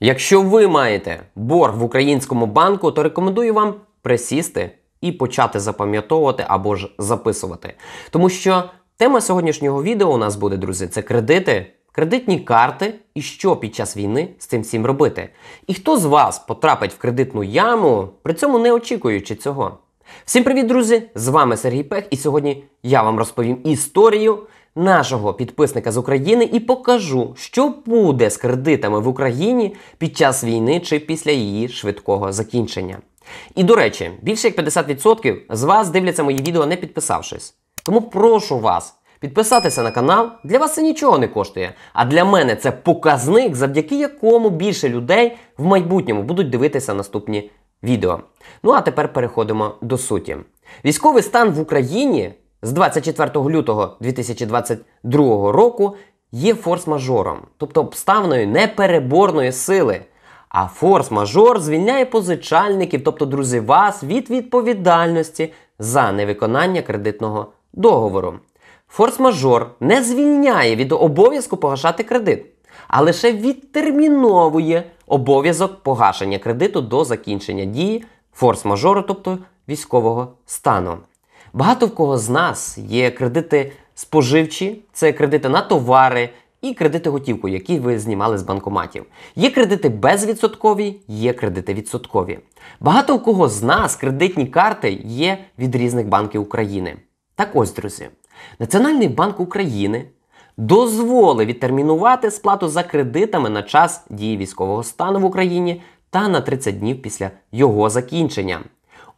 Якщо ви маєте борг в українському банку, то рекомендую вам присісти і почати запам'ятовувати або ж записувати. Тому що тема сьогоднішнього відео у нас буде, друзі, це кредити, кредитні карти і що під час війни з цим всім робити. І хто з вас потрапить в кредитну яму, при цьому не очікуючи цього. Всім привіт, друзі! З вами Сергій Пех, і сьогодні я вам розповім історію, нашого підписника з України і покажу, що буде з кредитами в Україні під час війни чи після її швидкого закінчення. І до речі, більше як 50% з вас дивляться мої відео не підписавшись. Тому прошу вас підписатися на канал. Для вас це нічого не коштує. А для мене це показник, завдяки якому більше людей в майбутньому будуть дивитися наступні відео. Ну а тепер переходимо до суті. Військовий стан в Україні з 24 лютого 2022 року є форс-мажором, тобто обставної непереборної сили. А форс-мажор звільняє позичальників, тобто друзі вас, від відповідальності за невиконання кредитного договору. Форс-мажор не звільняє від обов'язку погашати кредит, а лише відтерміновує обов'язок погашення кредиту до закінчення дії форс-мажору, тобто військового стану. Багато в кого з нас є кредити споживчі, це кредити на товари. І кредити готівку, які ви знімали з банкоматів. Є кредити безвідсоткові, є кредити відсоткові. Багато в кого з нас кредитні карти є від різних банків України. Так ось, друзі, Національний банк України дозволив відтермінувати сплату за кредитами на час дії військового стану в Україні та на 30 днів після його закінчення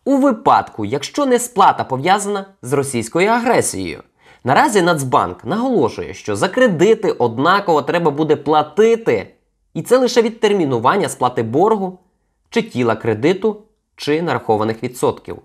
у випадку, якщо несплата пов'язана з російською агресією. Наразі Нацбанк наголошує, що за кредити однаково треба буде платити, і це лише від термінування сплати боргу чи тіла кредиту чи нарахованих відсотків.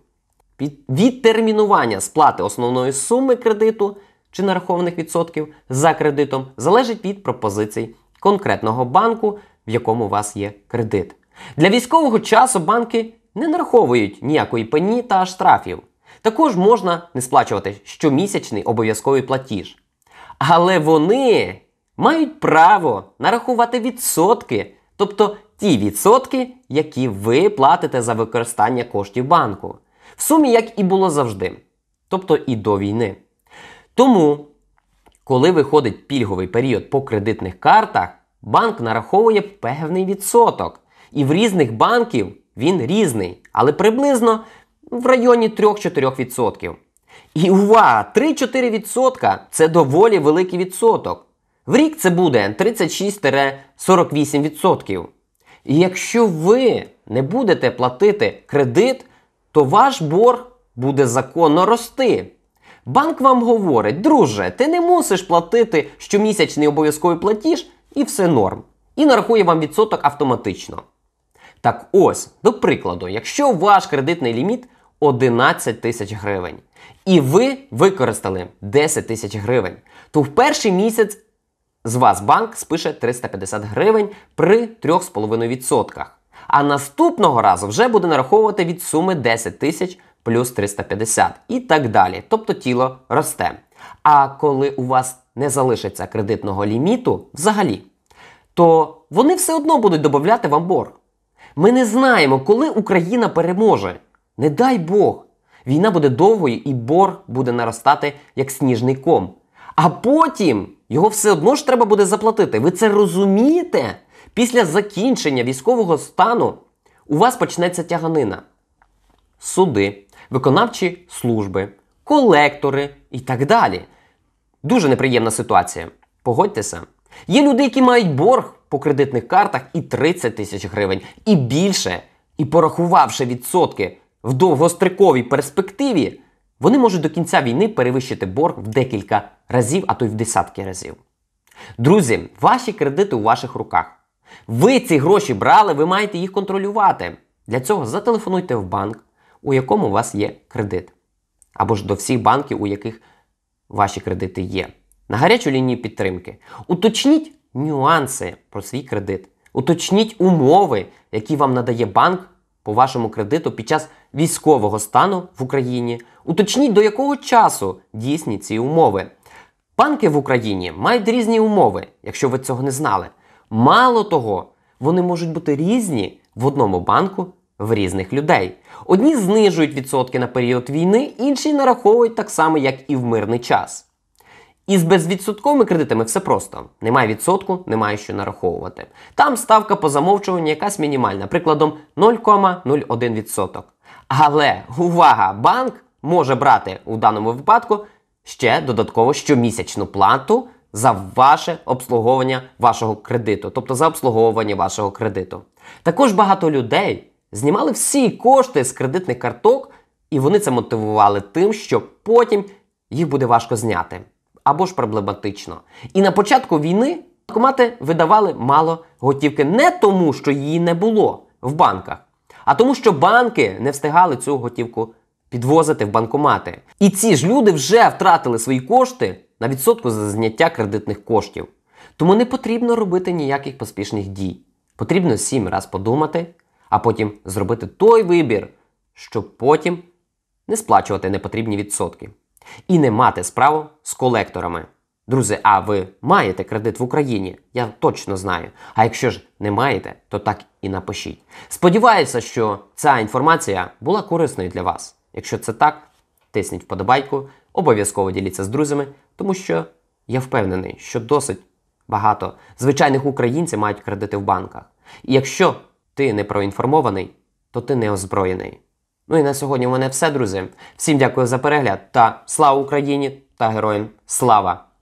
Від термінування сплати основної суми кредиту чи нарахованих відсотків за кредитом залежить від пропозицій конкретного банку, в якому у вас є кредит. Для військового часу банки не нараховують ніякої пені та штрафів. Також можна не сплачувати щомісячний обов'язковий платіж. Але вони мають право нарахувати відсотки, тобто ті відсотки, які ви платите за використання коштів банку. В сумі, як і було завжди, тобто і до війни. Тому, коли виходить пільговий період по кредитних картах, банк нараховує певний відсоток. І в різних банків він різний, але приблизно в районі 3-4%. І увага! 3-4% це доволі великий відсоток. В рік це буде 36-48%. І якщо ви не будете платити кредит, то ваш борг буде законно рости. Банк вам говорить, друже, ти не мусиш платити щомісячний обов'язковий платіж і все норм. І нарахує вам відсоток автоматично. Так ось, до прикладу, якщо ваш кредитний ліміт 11 тисяч гривень, і ви використали 10 тисяч гривень, то в перший місяць з вас банк спише 350 гривень при 3,5%. А наступного разу вже буде нараховувати від суми 10 тисяч плюс 350 і так далі. Тобто тіло росте. А коли у вас не залишиться кредитного ліміту взагалі, то вони все одно будуть додати вам борг. Ми не знаємо, коли Україна переможе. Не дай Бог. Війна буде довгою і бор буде наростати як сніжний ком. А потім його все одно ж треба буде заплатити. Ви це розумієте? Після закінчення військового стану у вас почнеться тяганина. Суди, виконавчі служби, колектори і так далі. Дуже неприємна ситуація. Погодьтеся. Є люди, які мають борг по кредитних картах і 30 тисяч гривень, і більше, і порахувавши відсотки в довгостроковій перспективі, вони можуть до кінця війни перевищити борг в декілька разів, а то й в десятки разів. Друзі, ваші кредити у ваших руках. Ви ці гроші брали, ви маєте їх контролювати. Для цього зателефонуйте в банк, у якому у вас є кредит. Або ж до всіх банків, у яких ваші кредити є на гарячу лінію підтримки. Уточніть нюанси про свій кредит. Уточніть умови, які вам надає банк по вашому кредиту під час військового стану в Україні. Уточніть, до якого часу дійсні ці умови. Банки в Україні мають різні умови, якщо ви цього не знали. Мало того, вони можуть бути різні в одному банку в різних людей. Одні знижують відсотки на період війни, інші нараховують так само, як і в мирний час. І з безвідсотковими кредитами все просто: немає відсотку, немає що нараховувати. Там ставка по замовчуванню якась мінімальна, прикладом 0,01%. Але увага! Банк може брати у даному випадку ще додатково щомісячну плату за ваше обслуговування вашого кредиту, тобто за обслуговування вашого кредиту. Також багато людей знімали всі кошти з кредитних карток, і вони це мотивували тим, що потім їх буде важко зняти або ж проблематично. І на початку війни банкомати видавали мало готівки не тому, що її не було в банках, а тому, що банки не встигали цю готівку підвозити в банкомати. І ці ж люди вже втратили свої кошти на відсотку за зняття кредитних коштів. Тому не потрібно робити ніяких поспішних дій. Потрібно сім раз подумати, а потім зробити той вибір, щоб потім не сплачувати непотрібні відсотки і не мати справу з колекторами. Друзі, а ви маєте кредит в Україні? Я точно знаю. А якщо ж не маєте, то так і напишіть. Сподіваюся, що ця інформація була корисною для вас. Якщо це так, тисніть вподобайку, обов'язково діліться з друзями, тому що я впевнений, що досить багато звичайних українців мають кредити в банках. І якщо ти не проінформований, то ти не озброєний. Ну і на сьогодні в мене все, друзі. Всім дякую за перегляд та слава Україні та героям слава!